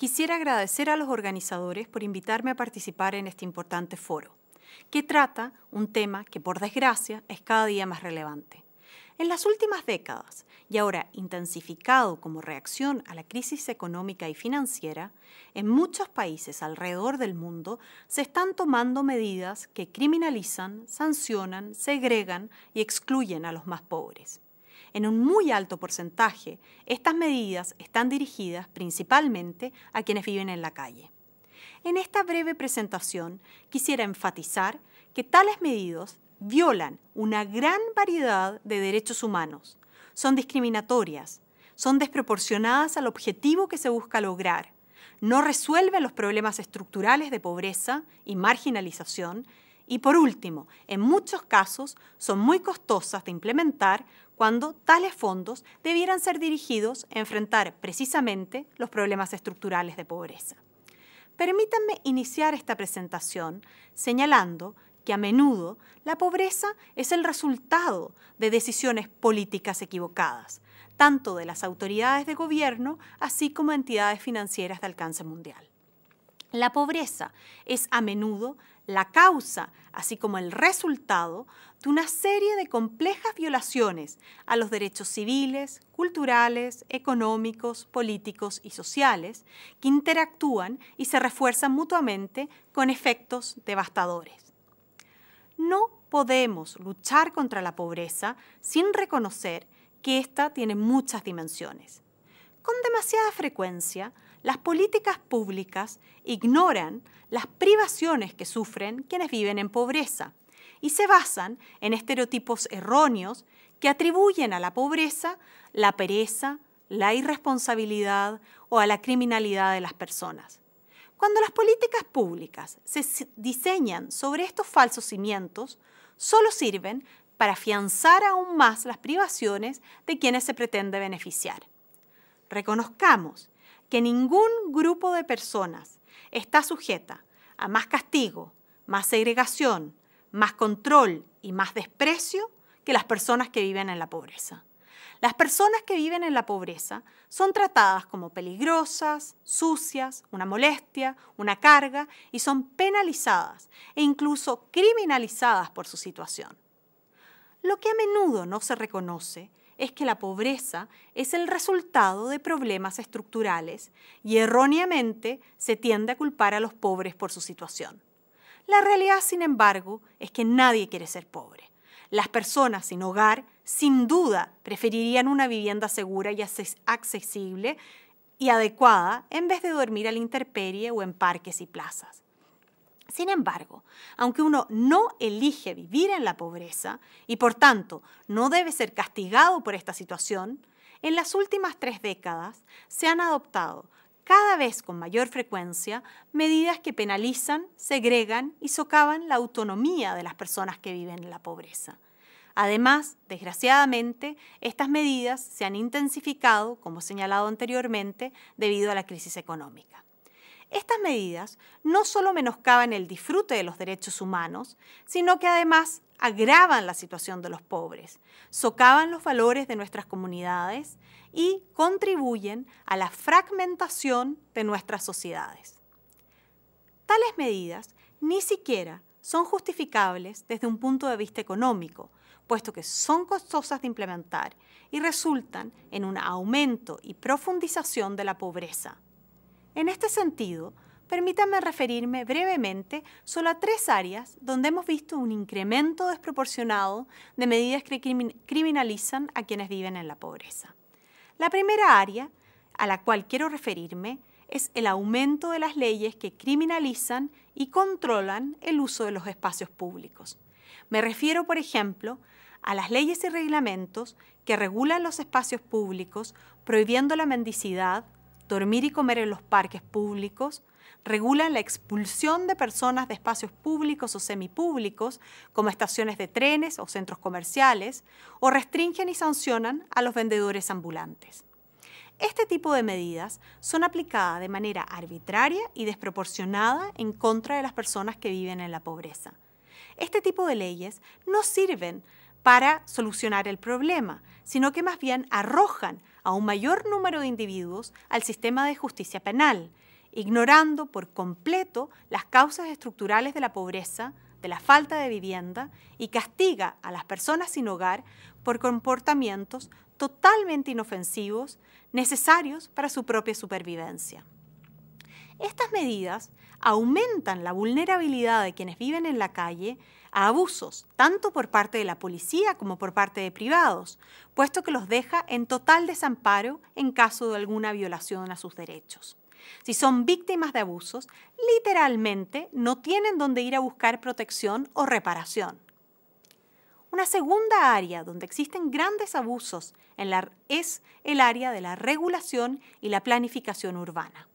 Quisiera agradecer a los organizadores por invitarme a participar en este importante foro, que trata un tema que por desgracia es cada día más relevante. En las últimas décadas, y ahora intensificado como reacción a la crisis económica y financiera, en muchos países alrededor del mundo se están tomando medidas que criminalizan, sancionan, segregan y excluyen a los más pobres en un muy alto porcentaje, estas medidas están dirigidas principalmente a quienes viven en la calle. En esta breve presentación quisiera enfatizar que tales medidas violan una gran variedad de derechos humanos, son discriminatorias, son desproporcionadas al objetivo que se busca lograr, no resuelven los problemas estructurales de pobreza y marginalización y por último, en muchos casos son muy costosas de implementar cuando tales fondos debieran ser dirigidos a enfrentar precisamente los problemas estructurales de pobreza. Permítanme iniciar esta presentación señalando que a menudo la pobreza es el resultado de decisiones políticas equivocadas, tanto de las autoridades de gobierno así como entidades financieras de alcance mundial. La pobreza es a menudo la causa, así como el resultado, de una serie de complejas violaciones a los derechos civiles, culturales, económicos, políticos y sociales, que interactúan y se refuerzan mutuamente con efectos devastadores. No podemos luchar contra la pobreza sin reconocer que ésta tiene muchas dimensiones. Con demasiada frecuencia, las políticas públicas ignoran las privaciones que sufren quienes viven en pobreza y se basan en estereotipos erróneos que atribuyen a la pobreza la pereza, la irresponsabilidad o a la criminalidad de las personas. Cuando las políticas públicas se diseñan sobre estos falsos cimientos, solo sirven para afianzar aún más las privaciones de quienes se pretende beneficiar. Reconozcamos que ningún grupo de personas está sujeta a más castigo, más segregación, más control y más desprecio que las personas que viven en la pobreza. Las personas que viven en la pobreza son tratadas como peligrosas, sucias, una molestia, una carga y son penalizadas e incluso criminalizadas por su situación. Lo que a menudo no se reconoce es que la pobreza es el resultado de problemas estructurales y erróneamente se tiende a culpar a los pobres por su situación. La realidad, sin embargo, es que nadie quiere ser pobre. Las personas sin hogar, sin duda, preferirían una vivienda segura y accesible y adecuada en vez de dormir al la intemperie o en parques y plazas. Sin embargo, aunque uno no elige vivir en la pobreza y por tanto no debe ser castigado por esta situación, en las últimas tres décadas se han adoptado cada vez con mayor frecuencia medidas que penalizan, segregan y socavan la autonomía de las personas que viven en la pobreza. Además, desgraciadamente, estas medidas se han intensificado, como señalado anteriormente, debido a la crisis económica. Estas medidas no solo menoscaban el disfrute de los derechos humanos, sino que además agravan la situación de los pobres, socavan los valores de nuestras comunidades y contribuyen a la fragmentación de nuestras sociedades. Tales medidas ni siquiera son justificables desde un punto de vista económico, puesto que son costosas de implementar y resultan en un aumento y profundización de la pobreza. En este sentido, permítanme referirme brevemente solo a tres áreas donde hemos visto un incremento desproporcionado de medidas que criminalizan a quienes viven en la pobreza. La primera área a la cual quiero referirme es el aumento de las leyes que criminalizan y controlan el uso de los espacios públicos. Me refiero, por ejemplo, a las leyes y reglamentos que regulan los espacios públicos, prohibiendo la mendicidad, dormir y comer en los parques públicos, regulan la expulsión de personas de espacios públicos o semipúblicos, como estaciones de trenes o centros comerciales, o restringen y sancionan a los vendedores ambulantes. Este tipo de medidas son aplicadas de manera arbitraria y desproporcionada en contra de las personas que viven en la pobreza. Este tipo de leyes no sirven para solucionar el problema, sino que más bien arrojan a un mayor número de individuos al sistema de justicia penal, ignorando por completo las causas estructurales de la pobreza, de la falta de vivienda y castiga a las personas sin hogar por comportamientos totalmente inofensivos necesarios para su propia supervivencia. Estas medidas aumentan la vulnerabilidad de quienes viven en la calle a abusos, tanto por parte de la policía como por parte de privados, puesto que los deja en total desamparo en caso de alguna violación a sus derechos. Si son víctimas de abusos, literalmente no tienen dónde ir a buscar protección o reparación. Una segunda área donde existen grandes abusos es el área de la regulación y la planificación urbana.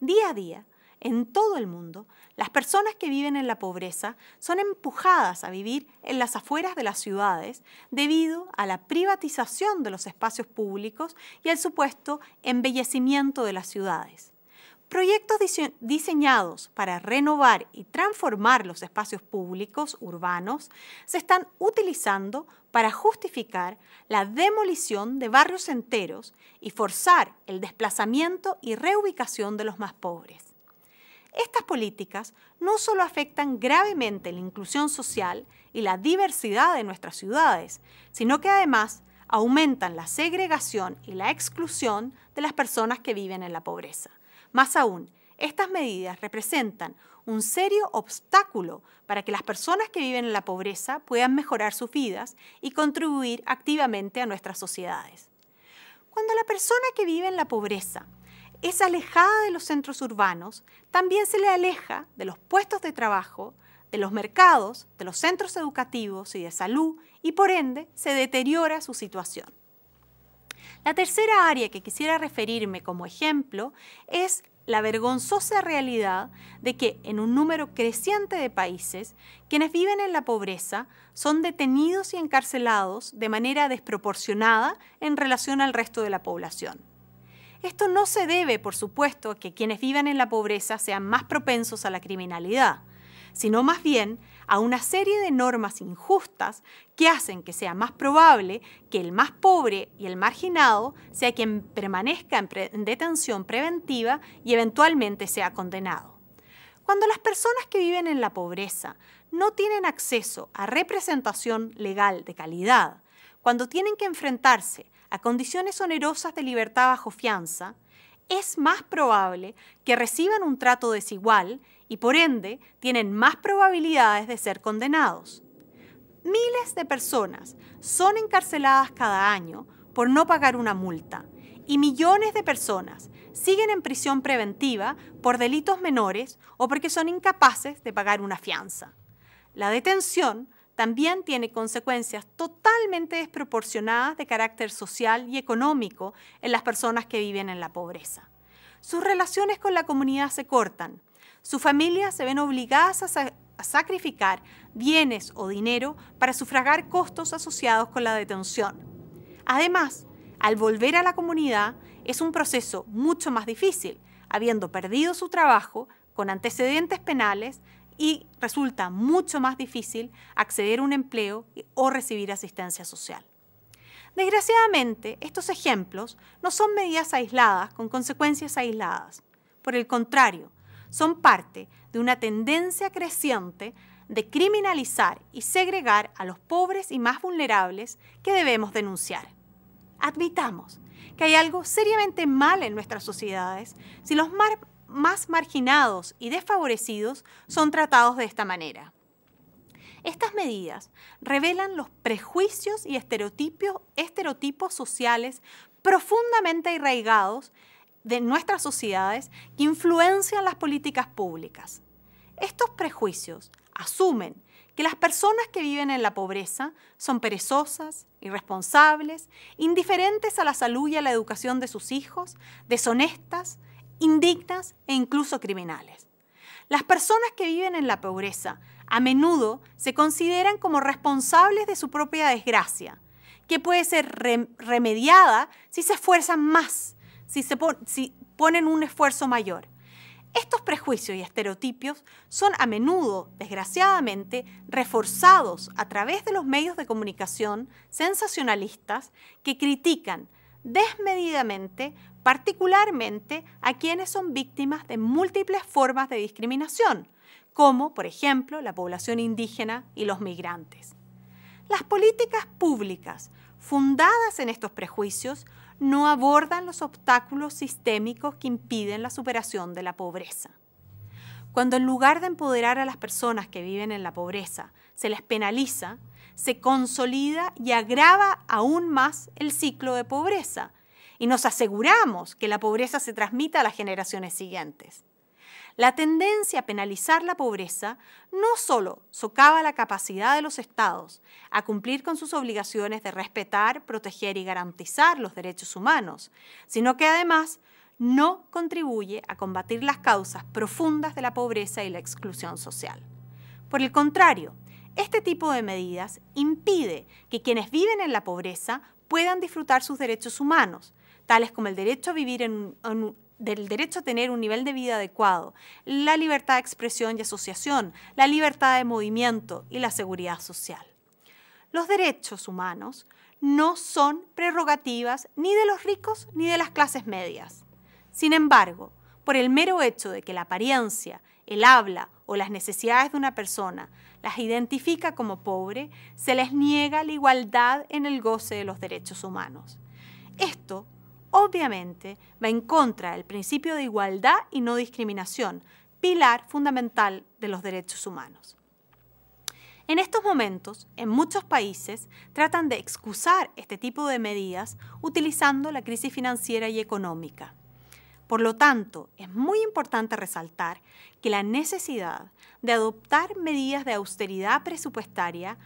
Día a día, en todo el mundo, las personas que viven en la pobreza son empujadas a vivir en las afueras de las ciudades debido a la privatización de los espacios públicos y al supuesto embellecimiento de las ciudades. Proyectos diseñados para renovar y transformar los espacios públicos urbanos se están utilizando para justificar la demolición de barrios enteros y forzar el desplazamiento y reubicación de los más pobres. Estas políticas no solo afectan gravemente la inclusión social y la diversidad de nuestras ciudades, sino que además aumentan la segregación y la exclusión de las personas que viven en la pobreza. Más aún, estas medidas representan un serio obstáculo para que las personas que viven en la pobreza puedan mejorar sus vidas y contribuir activamente a nuestras sociedades. Cuando la persona que vive en la pobreza es alejada de los centros urbanos, también se le aleja de los puestos de trabajo, de los mercados, de los centros educativos y de salud, y por ende se deteriora su situación. La tercera área que quisiera referirme como ejemplo es la vergonzosa realidad de que en un número creciente de países, quienes viven en la pobreza son detenidos y encarcelados de manera desproporcionada en relación al resto de la población. Esto no se debe, por supuesto, a que quienes vivan en la pobreza sean más propensos a la criminalidad, sino más bien a una serie de normas injustas que hacen que sea más probable que el más pobre y el marginado sea quien permanezca en, en detención preventiva y eventualmente sea condenado. Cuando las personas que viven en la pobreza no tienen acceso a representación legal de calidad, cuando tienen que enfrentarse condiciones onerosas de libertad bajo fianza, es más probable que reciban un trato desigual y por ende tienen más probabilidades de ser condenados. Miles de personas son encarceladas cada año por no pagar una multa y millones de personas siguen en prisión preventiva por delitos menores o porque son incapaces de pagar una fianza. La detención también tiene consecuencias totalmente desproporcionadas de carácter social y económico en las personas que viven en la pobreza. Sus relaciones con la comunidad se cortan, sus familias se ven obligadas a, sacrificar bienes o dinero para sufragar costos asociados con la detención. Además, al volver a la comunidad es un proceso mucho más difícil, habiendo perdido su trabajo, con antecedentes penales, y resulta mucho más difícil acceder a un empleo o recibir asistencia social. Desgraciadamente, estos ejemplos no son medidas aisladas con consecuencias aisladas. Por el contrario, son parte de una tendencia creciente de criminalizar y segregar a los pobres y más vulnerables que debemos denunciar. Admitamos que hay algo seriamente mal en nuestras sociedades si los más más marginados y desfavorecidos son tratados de esta manera. Estas medidas revelan los prejuicios y estereotipos, estereotipos sociales profundamente arraigados de nuestras sociedades que influencian las políticas públicas. Estos prejuicios asumen que las personas que viven en la pobreza son perezosas, irresponsables, indiferentes a la salud y a la educación de sus hijos, deshonestas, indignas e incluso criminales. Las personas que viven en la pobreza a menudo se consideran como responsables de su propia desgracia, que puede ser remediada si se esfuerzan más, si, se si ponen un esfuerzo mayor. Estos prejuicios y estereotipos son a menudo, desgraciadamente, reforzados a través de los medios de comunicación sensacionalistas que critican, desmedidamente, particularmente a quienes son víctimas de múltiples formas de discriminación, como por ejemplo la población indígena y los migrantes. Las políticas públicas fundadas en estos prejuicios no abordan los obstáculos sistémicos que impiden la superación de la pobreza. Cuando en lugar de empoderar a las personas que viven en la pobreza, se les penaliza, se consolida y agrava aún más el ciclo de pobreza y nos aseguramos que la pobreza se transmita a las generaciones siguientes. La tendencia a penalizar la pobreza no solo socava la capacidad de los estados a cumplir con sus obligaciones de respetar, proteger y garantizar los derechos humanos, sino que además no contribuye a combatir las causas profundas de la pobreza y la exclusión social. Por el contrario, este tipo de medidas impide que quienes viven en la pobreza puedan disfrutar sus derechos humanos, tales como el derecho a vivir del derecho a tener un nivel de vida adecuado, la libertad de expresión y asociación, la libertad de movimiento y la seguridad social. Los derechos humanos no son prerrogativas ni de los ricos ni de las clases medias. Sin embargo, por el mero hecho de que la apariencia, el habla o las necesidades de una persona las identifica como pobre, se les niega la igualdad en el goce de los derechos humanos. Esto, obviamente, va en contra del principio de igualdad y no discriminación, pilar fundamental de los derechos humanos. En estos momentos, en muchos países tratan de excusar este tipo de medidas utilizando la crisis financiera y económica. Por lo tanto, es muy importante resaltar que la necesidad de adoptar medidas de austeridad presupuestaria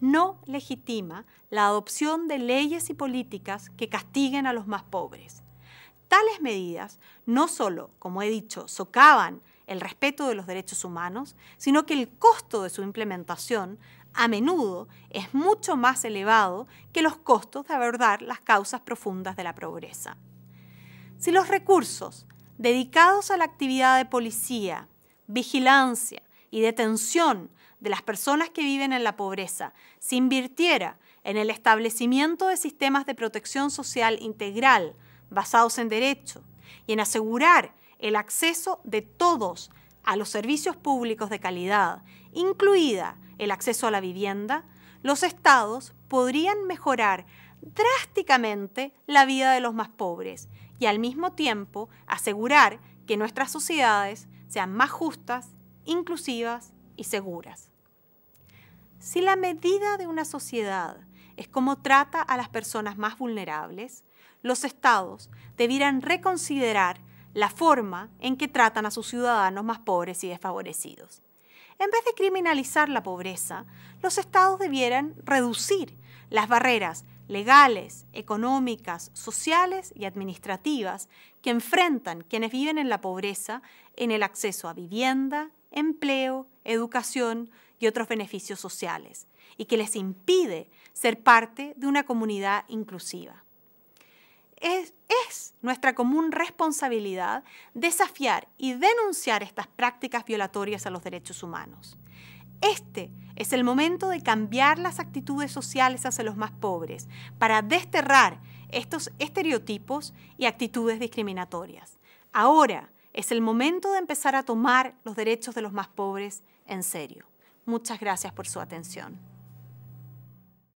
no legitima la adopción de leyes y políticas que castiguen a los más pobres. Tales medidas no solo, como he dicho, socavan el respeto de los derechos humanos, sino que el costo de su implementación a menudo es mucho más elevado que los costos de abordar las causas profundas de la pobreza. Si los recursos dedicados a la actividad de policía, vigilancia y detención de las personas que viven en la pobreza se invirtiera en el establecimiento de sistemas de protección social integral basados en derecho y en asegurar el acceso de todos a los servicios públicos de calidad, incluida el acceso a la vivienda, los estados podrían mejorar drásticamente la vida de los más pobres y al mismo tiempo asegurar que nuestras sociedades sean más justas, inclusivas y seguras. Si la medida de una sociedad es cómo trata a las personas más vulnerables, los estados debieran reconsiderar la forma en que tratan a sus ciudadanos más pobres y desfavorecidos. En vez de criminalizar la pobreza, los estados debieran reducir las barreras legales, económicas, sociales y administrativas que enfrentan quienes viven en la pobreza en el acceso a vivienda, empleo, educación y otros beneficios sociales, y que les impide ser parte de una comunidad inclusiva. Es, nuestra común responsabilidad desafiar y denunciar estas prácticas violatorias a los derechos humanos. Este es el momento de cambiar las actitudes sociales hacia los más pobres para desterrar estos estereotipos y actitudes discriminatorias. Ahora es el momento de empezar a tomar los derechos de los más pobres en serio. Muchas gracias por su atención.